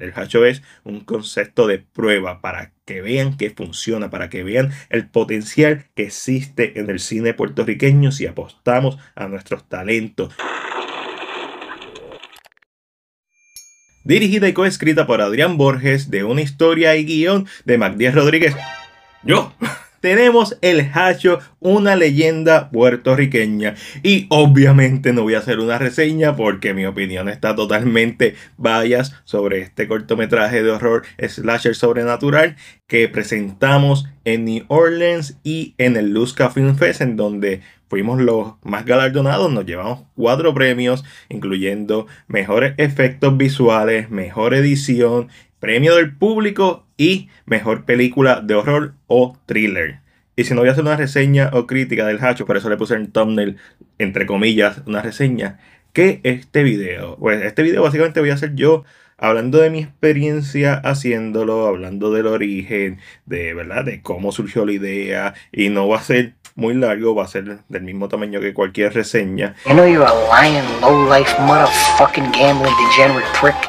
El hacho es un concepto de prueba para que vean que funciona, para que vean el potencial que existe en el cine puertorriqueño si apostamos a nuestros talentos. Dirigida y coescrita por Adrián Borges, de una historia y guión de Magdiel Rodríguez. ¡Yo! tenemos el Hacho, una leyenda puertorriqueña. Y obviamente no voy a hacer una reseña porque mi opinión está totalmente vayas sobre este cortometraje de horror slasher sobrenatural que presentamos en New Orleans y en el Luzca Film Fest, en donde fuimos los más galardonados, nos llevamos cuatro premios, incluyendo mejores efectos visuales, mejor edición, premio del público y mejor película de horror o thriller. Y si no voy a hacer una reseña o crítica del Hacho, por eso le puse en thumbnail, entre comillas, una reseña, que este video. Pues este video básicamente voy a hacer yo hablando de mi experiencia haciéndolo, hablando del origen, de verdad, de cómo surgió la idea, y no va a ser muy largo, va a ser del mismo tamaño que cualquier reseña.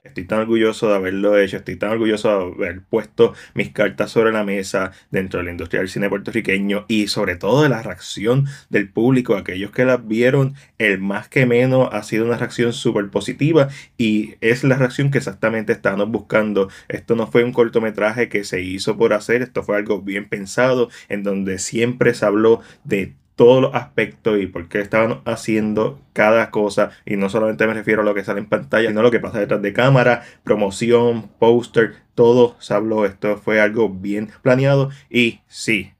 Estoy tan orgulloso de haberlo hecho, estoy tan orgulloso de haber puesto mis cartas sobre la mesa dentro de la industria del cine puertorriqueño y sobre todo de la reacción del público, aquellos que las vieron, el más que menos ha sido una reacción súper positiva y es la reacción que se ha exactamente estábamos buscando. Esto no fue un cortometraje que se hizo por hacer, esto fue algo bien pensado, en donde siempre se habló de todos los aspectos y por qué estaban haciendo cada cosa. Y no solamente me refiero a lo que sale en pantalla, sino lo que pasa detrás de cámara, promoción, póster, todo se habló. Esto fue algo bien planeado y sí.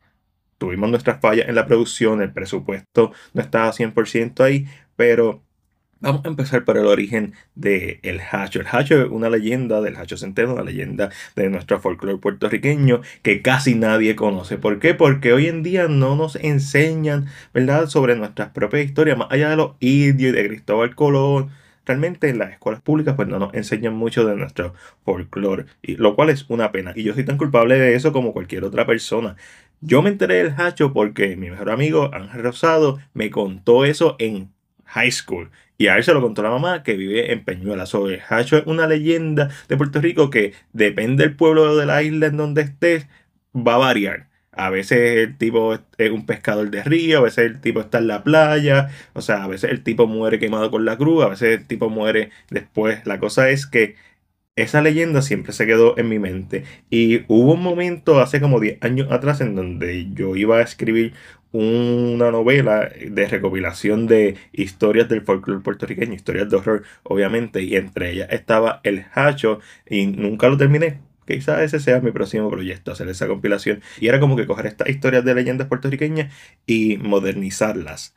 Tuvimos nuestras fallas en la producción, el presupuesto no estaba 100% ahí, pero Vamos a empezar por el origen del de hacho. El hacho es una leyenda del hacho centeno, una leyenda de nuestro folclore puertorriqueño que casi nadie conoce. ¿Por qué? Porque hoy en día no nos enseñan, ¿verdad?, sobre nuestras propias historias, más allá de los indios y de Cristóbal Colón. Realmente en las escuelas públicas pues no nos enseñan mucho de nuestro folclore, lo cual es una pena. Y yo soy tan culpable de eso como cualquier otra persona. Yo me enteré del hacho porque mi mejor amigo Ángel Rosado me contó eso en high school. Y a él se lo contó la mamá que vive en Peñuela. el Hacho es una leyenda de Puerto Rico que depende del pueblo de la isla en donde estés, va a variar. A veces el tipo es un pescador de río, a veces el tipo está en la playa, o sea, a veces el tipo muere quemado con la cruz, a veces el tipo muere después. La cosa es que esa leyenda siempre se quedó en mi mente. Y hubo un momento hace como 10 años atrás en donde yo iba a escribir una novela de recopilación de historias del folclore puertorriqueño, historias de horror, obviamente, y entre ellas estaba El Hacho, y nunca lo terminé. Quizás ese sea mi próximo proyecto, hacer esa compilación. Y era como que coger estas historias de leyendas puertorriqueñas y modernizarlas.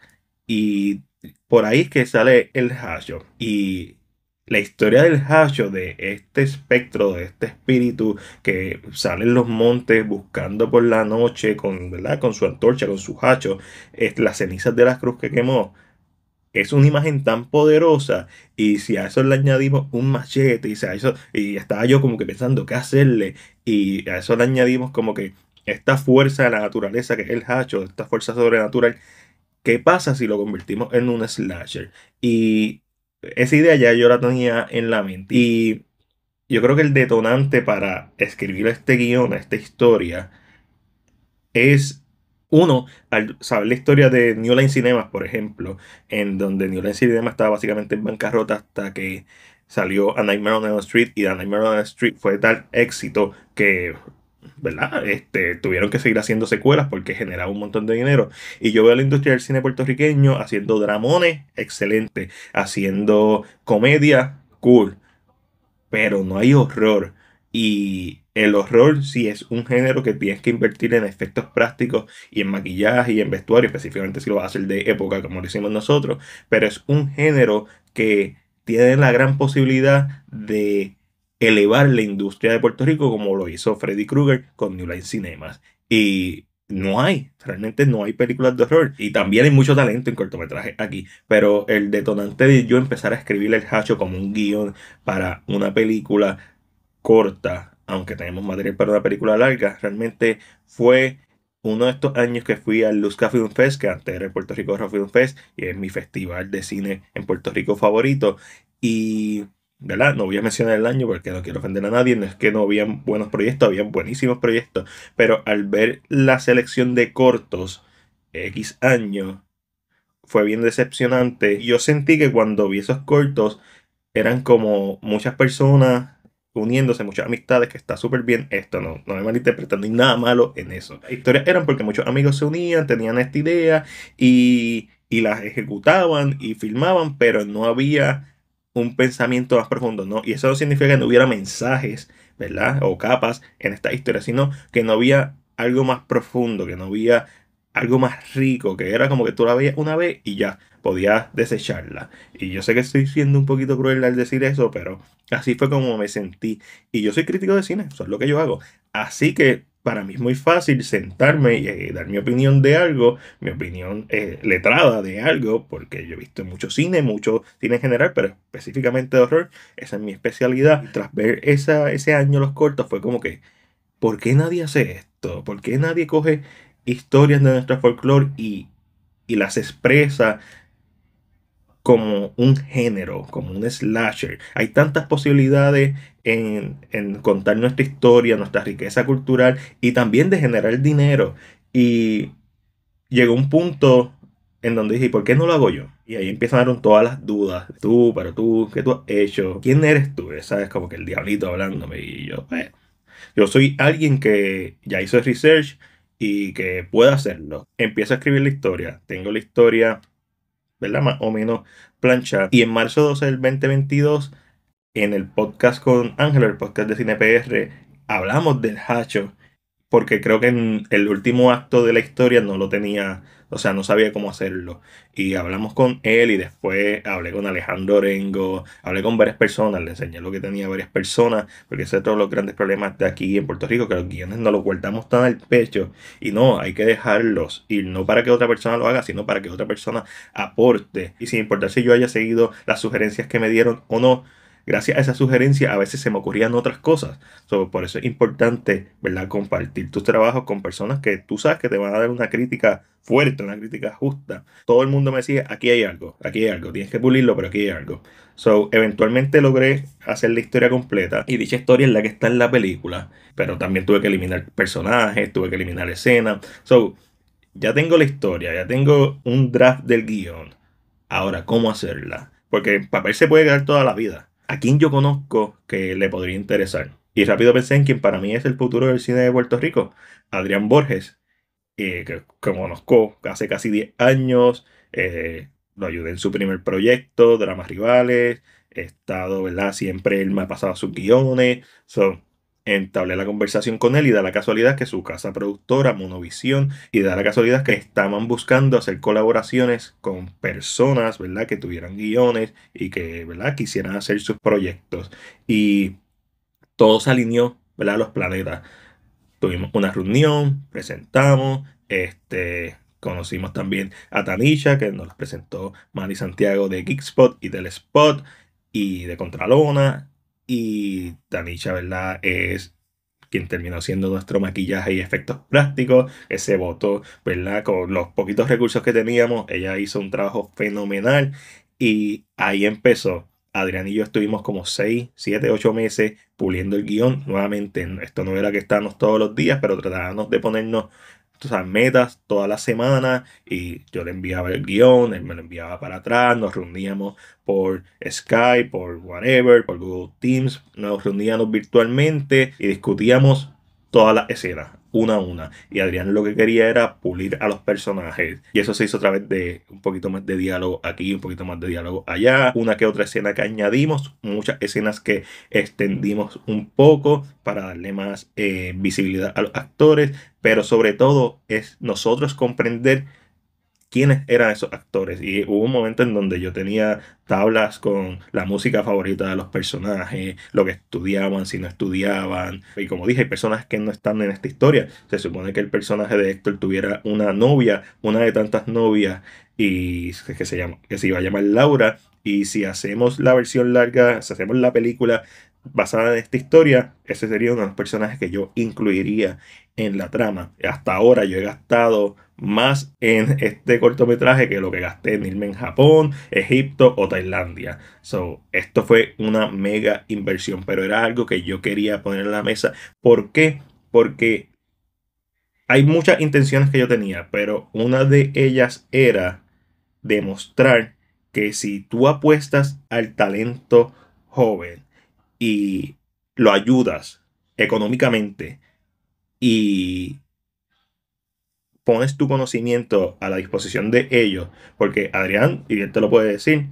Y por ahí es que sale El Hacho. Y la historia del hacho, de este espectro, de este espíritu que sale en los montes buscando por la noche con, ¿verdad? con su antorcha, con su hacho, las cenizas de la cruz que quemó. Es una imagen tan poderosa y si a eso le añadimos un machete y, eso, y estaba yo como que pensando qué hacerle y a eso le añadimos como que esta fuerza de la naturaleza que es el hacho, esta fuerza sobrenatural, ¿qué pasa si lo convertimos en un slasher? Y esa idea ya yo la tenía en la mente. Y yo creo que el detonante para escribir este guión, esta historia, es uno, al saber la historia de New Line Cinemas, por ejemplo, en donde New Line Cinemas estaba básicamente en bancarrota hasta que salió A Nightmare on Elm Street y A Nightmare on Elm Street fue tal éxito que ¿verdad? Este, tuvieron que seguir haciendo secuelas porque generaba un montón de dinero. Y yo veo a la industria del cine puertorriqueño haciendo dramones, excelente, haciendo comedia, cool, pero no hay horror. Y el horror sí es un género que tienes que invertir en efectos prácticos y en maquillaje y en vestuario, específicamente si lo vas a hacer de época como lo hicimos nosotros, pero es un género que tiene la gran posibilidad de elevar la industria de Puerto Rico como lo hizo Freddy Krueger con New Line Cinemas. Y no hay, realmente no hay películas de horror. Y también hay mucho talento en cortometraje aquí. Pero el detonante de yo empezar a escribir el hacho como un guión para una película corta, aunque tenemos material para una película larga, realmente fue uno de estos años que fui al Luzca Film Fest, que antes era el Puerto Rico Film Fest, y es mi festival de cine en Puerto Rico favorito. Y ¿verdad? No voy a mencionar el año porque no quiero ofender a nadie, no es que no habían buenos proyectos, habían buenísimos proyectos, pero al ver la selección de cortos X año, fue bien decepcionante. Yo sentí que cuando vi esos cortos eran como muchas personas uniéndose, muchas amistades, que está súper bien esto, no, no me malinterpretan ni nada malo en eso. Las historias eran porque muchos amigos se unían, tenían esta idea y, y las ejecutaban y filmaban, pero no había un pensamiento más profundo, ¿no? Y eso no significa que no hubiera mensajes, ¿verdad? O capas en esta historia, sino que no había algo más profundo, que no había algo más rico, que era como que tú la veías una vez y ya podías desecharla. Y yo sé que estoy siendo un poquito cruel al decir eso, pero así fue como me sentí. Y yo soy crítico de cine, eso es lo que yo hago. Así que para mí es muy fácil sentarme y eh, dar mi opinión de algo, mi opinión eh, letrada de algo, porque yo he visto mucho cine, mucho cine en general, pero específicamente de horror, esa es mi especialidad. tras ver ese año los cortos fue como que, ¿por qué nadie hace esto? ¿Por qué nadie coge historias de nuestro folclore y las expresa como un género, como un slasher. Hay tantas posibilidades en, contar nuestra historia, nuestra riqueza cultural y también de generar dinero. Y llegó un punto en donde dije, ¿por qué no lo hago yo? Y ahí empezaron todas las dudas. Tú, pero tú, ¿qué tú has hecho? ¿Quién eres tú? ¿Sabes? Como que el diablito hablándome. Y yo, eh, yo soy alguien que ya hizo research y que pueda hacerlo. Empiezo a escribir la historia. Tengo la historia ¿verdad? Más o menos plancha Y en marzo 12 del 2022, en el podcast con Ángelo, el podcast de CinePR, hablamos del hacho, porque creo que en el último acto de la historia no lo tenía o sea, no sabía cómo hacerlo. Y hablamos con él y después hablé con Alejandro Orengo, hablé con varias personas, le enseñé lo que tenía varias personas, porque ese es de los grandes problemas de aquí en Puerto Rico, que los guiones no los guardamos tan al pecho y no, hay que dejarlos, y no para que otra persona lo haga, sino para que otra persona aporte. Y sin importar si yo haya seguido las sugerencias que me dieron o no, gracias a esa sugerencia a veces se me ocurrían otras cosas. So, por eso es importante, ¿verdad? Compartir tus trabajos con personas que tú sabes que te van a dar una crítica fuerte, una crítica justa. Todo el mundo me decía, aquí hay algo, aquí hay algo, tienes que pulirlo, pero aquí hay algo. So, eventualmente logré hacer la historia completa y dicha historia es la que está en la película, pero también tuve que eliminar personajes, tuve que eliminar escenas. So, ya tengo la historia, ya tengo un draft del guión. Ahora, ¿cómo hacerla? Porque el papel se puede quedar toda la vida a quién yo conozco que le podría interesar. Y rápido pensé en quien para mí es el futuro del cine de Puerto Rico, Adrián Borges, eh, que, conozco hace casi 10 años, eh, lo ayudé en su primer proyecto, Dramas Rivales, he estado, ¿verdad? Siempre él me ha pasado sus guiones, son entablé la conversación con él y da la casualidad que su casa productora, Monovisión, y da la casualidad que estaban buscando hacer colaboraciones con personas, ¿verdad? Que tuvieran guiones y que, ¿verdad? Quisieran hacer sus proyectos. Y todo se alineó, ¿verdad? Los planetas. Tuvimos una reunión, presentamos, este, conocimos también a Tanisha, que nos presentó Mari Santiago de Geekspot y del Spot y de Contralona y Danisha, ¿verdad? Es quien terminó siendo nuestro maquillaje y efectos plásticos. ese voto, ¿verdad? Con los poquitos recursos que teníamos, ella hizo un trabajo fenomenal y ahí empezó. Adrián y yo estuvimos como 6, 7, 8 meses puliendo el guión. Nuevamente, esto no era que estábamos todos los días, pero tratábamos de ponernos o metas toda la semana y yo le enviaba el guión, él me lo enviaba para atrás, nos reuníamos por Skype, por whatever, por Google Teams, nos reuníamos virtualmente y discutíamos todas las escenas una a una. Y Adrián lo que quería era pulir a los personajes. Y eso se hizo a través de un poquito más de diálogo aquí, un poquito más de diálogo allá, una que otra escena que añadimos, muchas escenas que extendimos un poco para darle más eh, visibilidad a los actores, pero sobre todo es nosotros comprender quiénes eran esos actores. Y hubo un momento en donde yo tenía tablas con la música favorita de los personajes, lo que estudiaban, si no estudiaban. Y como dije, hay personas que no están en esta historia. Se supone que el personaje de Héctor tuviera una novia, una de tantas novias, y que se, llama, que se iba a llamar Laura. Y si hacemos la versión larga, si hacemos la película basada en esta historia, ese sería uno de los personajes que yo incluiría en la trama. Hasta ahora yo he gastado más en este cortometraje que lo que gasté en irme en Japón, Egipto o Tailandia. esto fue una mega inversión, pero era algo que yo quería poner en la mesa. ¿Por qué? Porque hay muchas intenciones que yo tenía, pero una de ellas era demostrar que si tú apuestas al talento joven y lo ayudas económicamente y pones tu conocimiento a la disposición de ellos, porque Adrián, y bien te lo puede decir,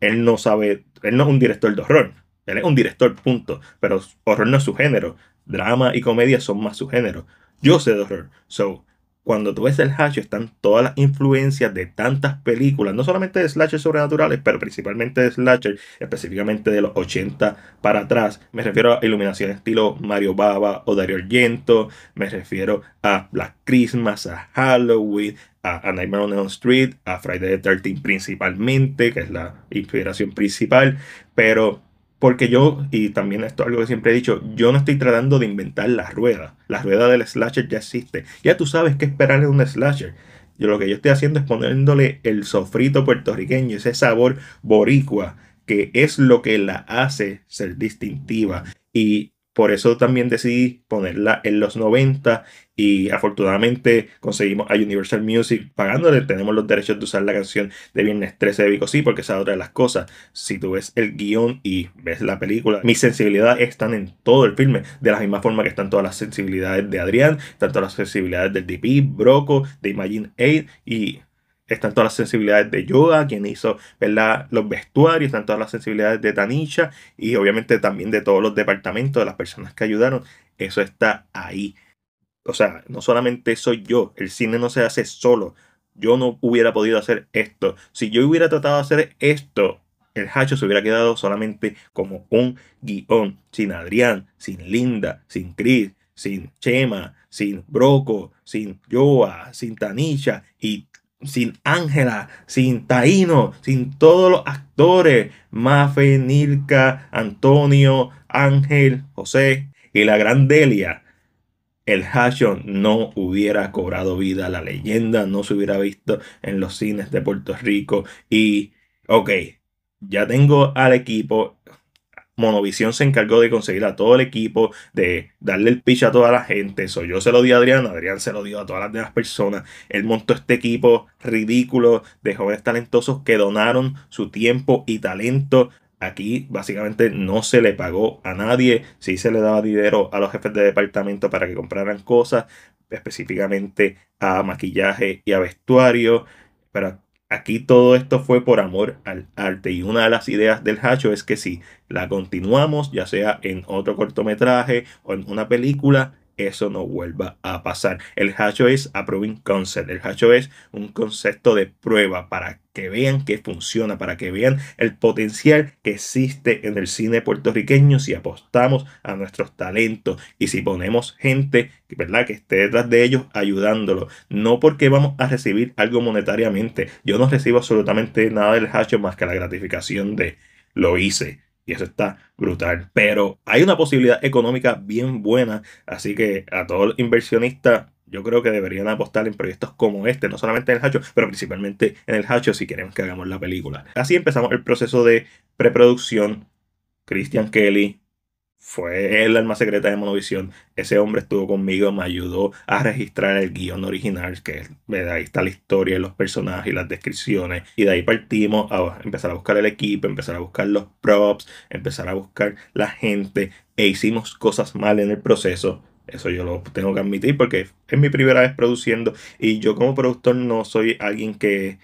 él no sabe, él no es un director de horror, él es un director, punto, pero horror no es su género, drama y comedia son más su género. Yo sé de horror, so cuando tú ves el Hash, están todas las influencias de tantas películas, no solamente de slasher sobrenaturales, pero principalmente de slasher, específicamente de los 80 para atrás. Me refiero a iluminación estilo Mario Baba o Dario Argento, me refiero a Black Christmas, a Halloween, a, Nightmare on Elm Street, a Friday the 13 principalmente, que es la inspiración principal, pero porque yo, y también esto es algo que siempre he dicho, yo no estoy tratando de inventar la rueda. La rueda del slasher ya existe. Ya tú sabes qué esperar de un slasher. Yo lo que yo estoy haciendo es poniéndole el sofrito puertorriqueño, ese sabor boricua, que es lo que la hace ser distintiva. Y por eso también decidí ponerla en los 90 y afortunadamente conseguimos a Universal Music pagándole. Tenemos los derechos de usar la canción de Viernes 13 de Vico, sí, porque esa es otra de las cosas. Si tú ves el guión y ves la película, mis sensibilidades están en todo el filme, de la misma forma que están todas las sensibilidades de Adrián, tanto las sensibilidades del DP, Broco, de Imagine Aid y están todas las sensibilidades de Joa, quien hizo los vestuarios, están todas las sensibilidades de Tanisha y obviamente también de todos los departamentos, de las personas que ayudaron. Eso está ahí. O sea, no solamente soy yo, el cine no se hace solo. Yo no hubiera podido hacer esto. Si yo hubiera tratado de hacer esto, el hacho se hubiera quedado solamente como un guión, sin Adrián, sin Linda, sin Chris, sin Chema, sin Broco, sin Joa, sin Tanisha y sin Ángela, sin Taino, sin todos los actores, Mafe, Nilka, Antonio, Ángel, José y la gran Delia, el Hashon no hubiera cobrado vida, la leyenda no se hubiera visto en los cines de Puerto Rico y, ok, ya tengo al equipo Monovisión se encargó de conseguir a todo el equipo, de darle el pitch a toda la gente. Eso yo se lo di a Adrián, Adrián se lo dio a todas las demás personas. Él montó este equipo ridículo de jóvenes talentosos que donaron su tiempo y talento. Aquí básicamente no se le pagó a nadie, sí se le daba dinero a los jefes de departamento para que compraran cosas, específicamente a maquillaje y a vestuario, pero Aquí todo esto fue por amor al arte y una de las ideas del Hacho es que si la continuamos, ya sea en otro cortometraje o en una película, eso no vuelva a pasar. El hacho es a concept. El hacho es un concepto de prueba para que vean que funciona, para que vean el potencial que existe en el cine puertorriqueño si apostamos a nuestros talentos y si ponemos gente ¿verdad? que esté detrás de ellos ayudándolo. No porque vamos a recibir algo monetariamente. Yo no recibo absolutamente nada del hacho más que la gratificación de lo hice y eso está brutal. Pero hay una posibilidad económica bien buena. Así que a todo inversionista yo creo que deberían apostar en proyectos como este, no solamente en el Hacho, pero principalmente en el Hacho si queremos que hagamos la película. Así empezamos el proceso de preproducción. Christian Kelly, fue el alma secreta de Monovisión. Ese hombre estuvo conmigo, me ayudó a registrar el guión original, que de ahí está la historia, los personajes y las descripciones. Y de ahí partimos a empezar a buscar el equipo, empezar a buscar los props, empezar a buscar la gente. E hicimos cosas mal en el proceso. Eso yo lo tengo que admitir porque es mi primera vez produciendo y yo como productor no soy alguien que...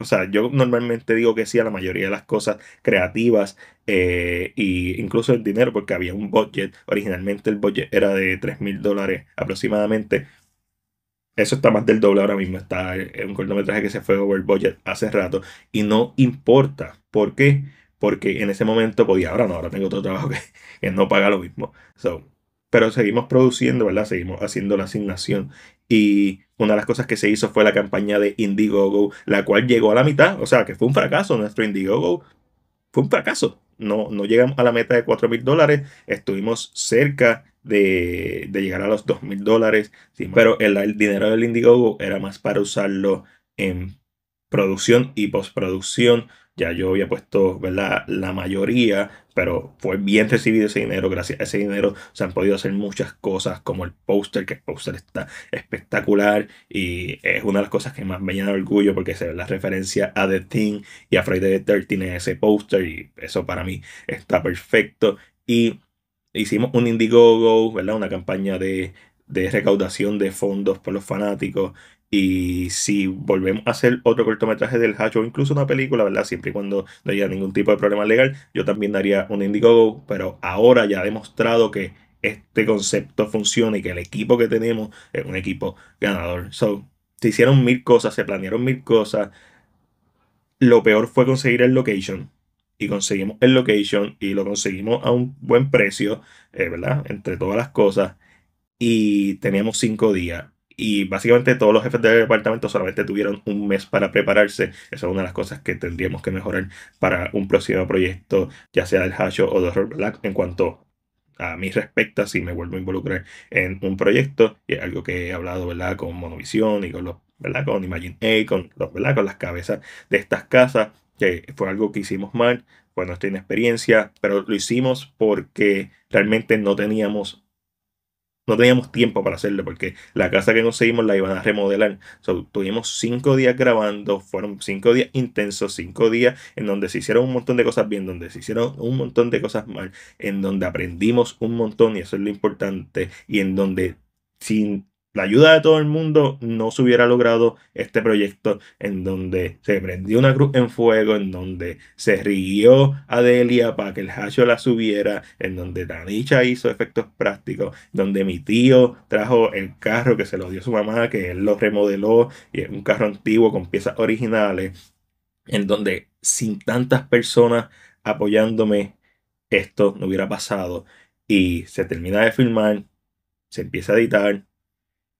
O sea, yo normalmente digo que sí a la mayoría de las cosas creativas e incluso el dinero, porque había un budget. Originalmente el budget era de 3 mil dólares aproximadamente. Eso está más del doble ahora mismo. Está en eh, un cortometraje que se fue over budget hace rato y no importa. ¿Por qué? Porque en ese momento podía, pues, ahora no, ahora tengo otro trabajo que, que no paga lo mismo. So, pero seguimos produciendo, ¿verdad? Seguimos haciendo la asignación. Y una de las cosas que se hizo fue la campaña de Indiegogo, la cual llegó a la mitad, o sea que fue un fracaso. Nuestro Indiegogo fue un fracaso. No, llegamos a la meta de 4 mil dólares, estuvimos cerca de, llegar a los 2 mil dólares, pero el, dinero del Indiegogo era más para usarlo en producción y postproducción ya yo había puesto, ¿verdad? La mayoría, pero fue bien recibido ese dinero. Gracias a ese dinero se han podido hacer muchas cosas, como el póster, que el póster está espectacular y es una de las cosas que más me llena de orgullo porque se ve la referencia a The Thing y a Friday the 13 en ese póster y eso para mí está perfecto. Y hicimos un Indiegogo, ¿verdad? Una campaña de, de recaudación de fondos por los fanáticos y si volvemos a hacer otro cortometraje del Hatch o incluso una película, ¿verdad? Siempre y cuando no haya ningún tipo de problema legal, yo también daría un Indiegogo, pero ahora ya ha demostrado que este concepto funciona y que el equipo que tenemos es un equipo ganador. So, se hicieron mil cosas, se planearon mil cosas. Lo peor fue conseguir el location. Y conseguimos el location y lo conseguimos a un buen precio, eh, ¿verdad? Entre todas las cosas. Y teníamos cinco días y básicamente todos los jefes del departamento solamente tuvieron un mes para prepararse. Esa es una de las cosas que tendríamos que mejorar para un próximo proyecto, ya sea del Hasho o de Horror Black, en cuanto a mí respecta si me vuelvo a involucrar en un proyecto. Y es algo que he hablado, ¿verdad? Con Monovisión y con los, ¿verdad? Con Imagine A, con, los, ¿verdad? con las cabezas de estas casas, que fue algo que hicimos mal, estoy en experiencia, pero lo hicimos porque realmente no teníamos no teníamos tiempo para hacerlo porque la casa que conseguimos la iban a remodelar. tuvimos cinco días grabando, fueron cinco días intensos, cinco días en donde se hicieron un montón de cosas bien, donde se hicieron un montón de cosas mal, en donde aprendimos un montón y eso es lo importante y en donde sin la ayuda de todo el mundo, no se hubiera logrado este proyecto en donde se prendió una cruz en fuego, en donde se rigió a Delia para que el hacho la subiera, en donde Danicha hizo efectos prácticos, donde mi tío trajo el carro que se lo dio su mamá, que él lo remodeló, y un carro antiguo con piezas originales, en donde sin tantas personas apoyándome, esto no hubiera pasado. Y se termina de filmar, se empieza a editar,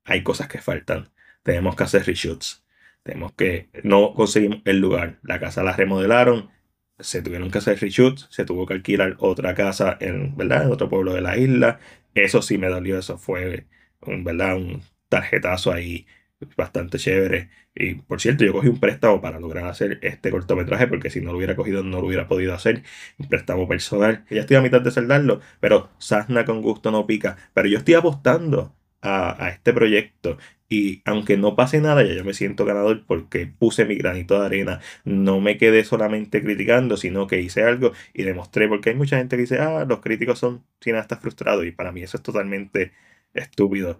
hay cosas que faltan. Tenemos que hacer reshoots. Tenemos que. No conseguimos el lugar. La casa la remodelaron. Se tuvieron que hacer reshoots. Se tuvo que alquilar otra casa en, ¿verdad? en otro pueblo de la isla. Eso sí me dolió. Eso fue un, ¿verdad? un tarjetazo ahí bastante chévere. Y por cierto, yo cogí un préstamo para lograr hacer este cortometraje, porque si no lo hubiera cogido, no lo hubiera podido hacer. Un préstamo personal. Ya estoy a mitad de saldarlo, pero Sasna con gusto no pica. Pero yo estoy apostando a, este proyecto y aunque no pase nada, ya yo me siento ganador porque puse mi granito de arena. No me quedé solamente criticando, sino que hice algo y demostré, porque hay mucha gente que dice, ah, los críticos son cineastas frustrados y para mí eso es totalmente estúpido.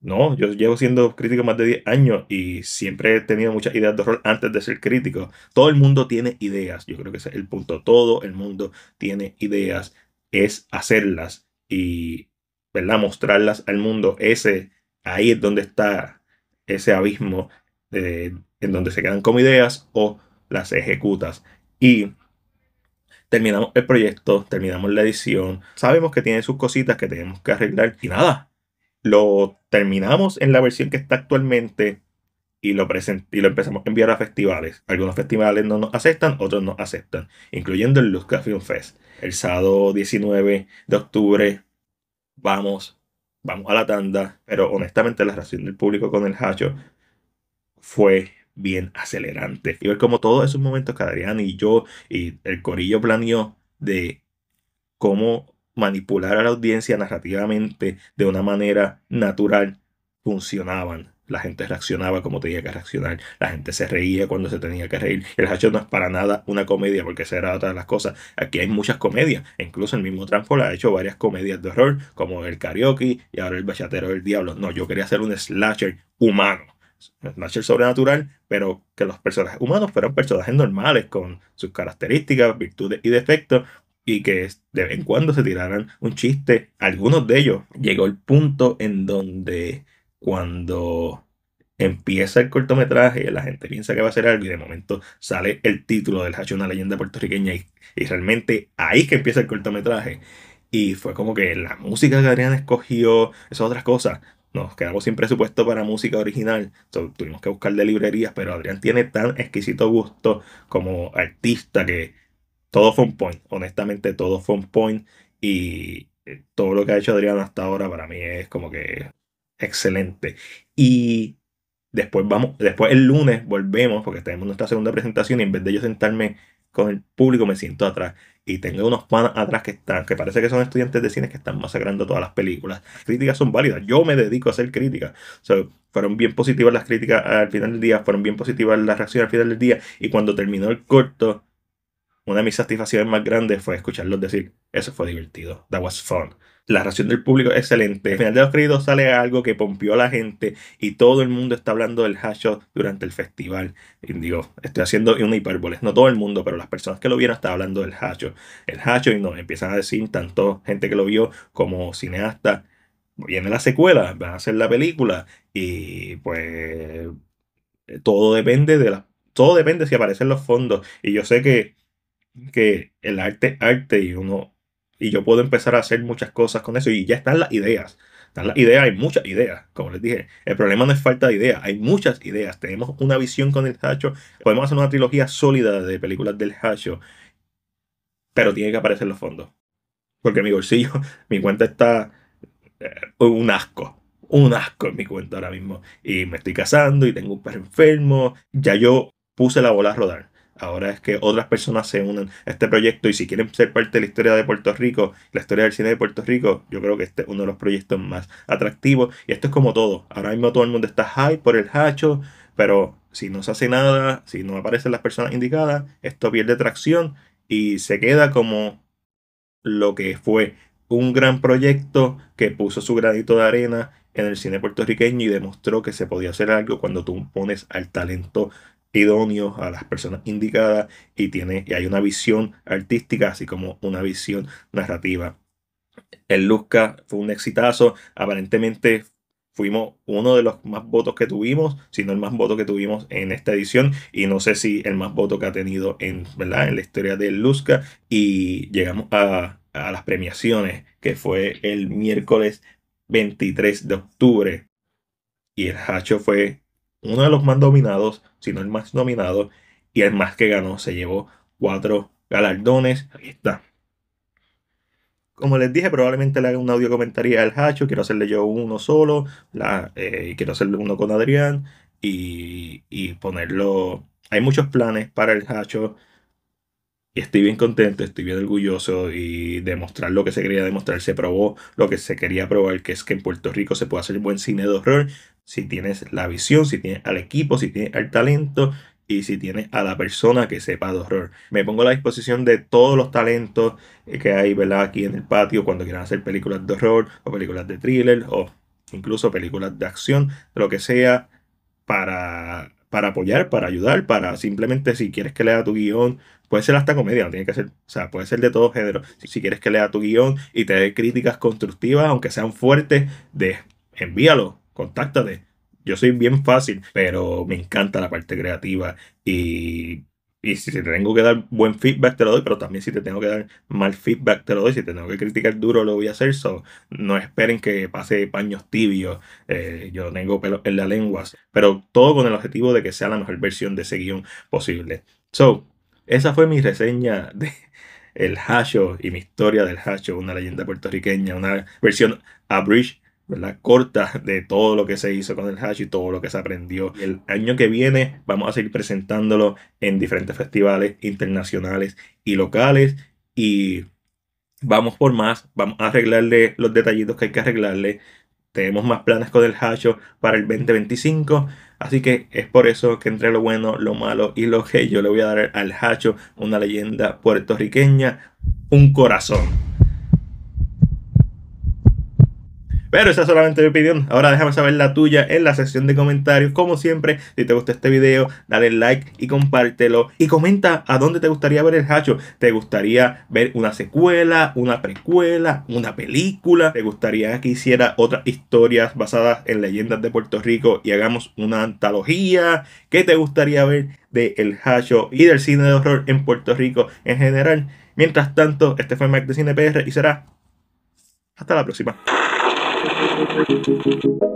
No, yo llevo siendo crítico más de 10 años y siempre he tenido muchas ideas de rol antes de ser crítico. Todo el mundo tiene ideas, yo creo que es el punto. Todo el mundo tiene ideas, es hacerlas y ¿verdad? mostrarlas al mundo, ese, ahí es donde está ese abismo eh, en donde se quedan como ideas o las ejecutas. Y terminamos el proyecto, terminamos la edición, sabemos que tiene sus cositas que tenemos que arreglar y nada, lo terminamos en la versión que está actualmente y lo, y lo empezamos a enviar a festivales. Algunos festivales no nos aceptan, otros no aceptan, incluyendo el Film Fest. El sábado 19 de octubre vamos, vamos a la tanda, pero honestamente la reacción del público con el hacho fue bien acelerante. Y ver como todos esos momentos que Adrián y yo y el corillo planeó de cómo manipular a la audiencia narrativamente de una manera natural funcionaban la gente reaccionaba como tenía que reaccionar. La gente se reía cuando se tenía que reír. El Hacho no es para nada una comedia, porque esa era otra de las cosas. Aquí hay muchas comedias. E incluso el mismo Trámpola ha hecho varias comedias de horror, como el karaoke y ahora el bachatero del diablo. No, yo quería hacer un slasher humano. Slasher sobrenatural, pero que los personajes humanos fueran personajes normales, con sus características, virtudes y defectos, y que de vez en cuando se tiraran un chiste. Algunos de ellos llegó el punto en donde cuando empieza el cortometraje, la gente piensa que va a ser algo y de momento sale el título del Hacho, una leyenda puertorriqueña y, realmente ahí que empieza el cortometraje. Y fue como que la música que Adrián escogió, esas otras cosas, nos quedamos sin presupuesto para música original, tuvimos que buscar de librerías, pero Adrián tiene tan exquisito gusto como artista que todo fue un point, honestamente todo fue un point y eh, todo lo que ha hecho Adrián hasta ahora para mí es como que excelente. Y después vamos, después el lunes volvemos, porque tenemos nuestra segunda presentación, y en vez de yo sentarme con el público, me siento atrás. Y tengo unos panas atrás que están, que parece que son estudiantes de cine que están masacrando todas las películas. críticas son válidas. Yo me dedico a hacer críticas. fueron bien positivas las críticas al final del día, fueron bien positivas las reacciones al final del día. Y cuando terminó el corto, una de mis satisfacciones más grandes fue escucharlos decir, eso fue divertido. That was fun. La reacción del público es excelente. Al final de los créditos sale algo que pompió a la gente y todo el mundo está hablando del hashtag durante el festival. Y digo, estoy haciendo una hipérbole. No todo el mundo, pero las personas que lo vieron están hablando del hashtag. El hashtag y no. empiezan a decir tanto gente que lo vio como cineasta. Viene la secuela, van a hacer la película y pues todo depende de la, todo depende si aparecen los fondos. Y yo sé que, que el arte arte y uno y yo puedo empezar a hacer muchas cosas con eso y ya están las ideas. Están las ideas, hay muchas ideas, como les dije. El problema no es falta de ideas, hay muchas ideas. Tenemos una visión con el Hacho, podemos hacer una trilogía sólida de películas del Hacho, pero tiene que aparecer los fondos. Porque mi bolsillo, mi cuenta está eh, un asco, un asco en mi cuenta ahora mismo. Y me estoy casando y tengo un perro enfermo. Ya yo puse la bola a rodar. Ahora es que otras personas se unen a este proyecto y si quieren ser parte de la historia de Puerto Rico, la historia del cine de Puerto Rico, yo creo que este es uno de los proyectos más atractivos. Y esto es como todo. Ahora mismo todo el mundo está high por el hacho, pero si no se hace nada, si no aparecen las personas indicadas, esto pierde tracción y se queda como lo que fue un gran proyecto que puso su granito de arena en el cine puertorriqueño y demostró que se podía hacer algo cuando tú pones al talento idóneos a las personas indicadas y, tiene, y hay una visión artística así como una visión narrativa. El Luzca fue un exitazo, aparentemente fuimos uno de los más votos que tuvimos, si no el más voto que tuvimos en esta edición y no sé si el más voto que ha tenido en, ¿verdad? en la historia del Luzca y llegamos a, a las premiaciones que fue el miércoles 23 de octubre y el Hacho fue uno de los más dominados sino el más nominado y el más que ganó. Se llevó cuatro galardones. ahí está. Como les dije, probablemente le haga un audio comentario al Hacho. Quiero hacerle yo uno solo. La, eh, quiero hacerle uno con Adrián. Y, y ponerlo. Hay muchos planes para el Hacho. Y estoy bien contento, estoy bien orgulloso y demostrar lo que se quería demostrar. Se probó lo que se quería probar, que es que en Puerto Rico se puede hacer buen cine de horror si tienes la visión, si tienes al equipo, si tienes al talento y si tienes a la persona que sepa de horror. Me pongo a la disposición de todos los talentos que hay ¿verdad? aquí en el patio cuando quieran hacer películas de horror o películas de thriller o incluso películas de acción, lo que sea, para, para apoyar, para ayudar, para simplemente si quieres que lea tu guión, puede ser hasta comedia, tiene que ser, o sea, puede ser de todo género. Si, quieres que lea tu guión y te dé críticas constructivas, aunque sean fuertes, de, envíalo contáctate. Yo soy bien fácil, pero me encanta la parte creativa y y si te tengo que dar buen feedback, te lo doy, pero también si te tengo que dar mal feedback, te lo doy. Si te tengo que criticar duro, lo voy a hacer. So, no esperen que pase paños tibios. Eh, yo tengo pelo en la lenguas, Pero todo con el objetivo de que sea la mejor versión de ese guión posible. So, esa fue mi reseña de El Hacho y mi historia del Hacho, una leyenda puertorriqueña, una versión abridged la corta de todo lo que se hizo con el hacho y todo lo que se aprendió. El año que viene vamos a seguir presentándolo en diferentes festivales internacionales y locales y vamos por más, vamos a arreglarle los detallitos que hay que arreglarle. Tenemos más planes con el Hacho para el 2025. Así que es por eso que entre lo bueno, lo malo y lo que yo le voy a dar al Hacho una leyenda puertorriqueña, un corazón. Pero esa es solamente mi opinión. Ahora déjame saber la tuya en la sección de comentarios. Como siempre, si te gustó este video, dale like y compártelo. Y comenta a dónde te gustaría ver el hacho. ¿Te gustaría ver una secuela, una precuela, una película? ¿Te gustaría que hiciera otras historias basadas en leyendas de Puerto Rico y hagamos una antología? ¿Qué te gustaría ver de El Hacho y del cine de horror en Puerto Rico en general? Mientras tanto, este fue Mike de Cine PR y será hasta la próxima. Thank you.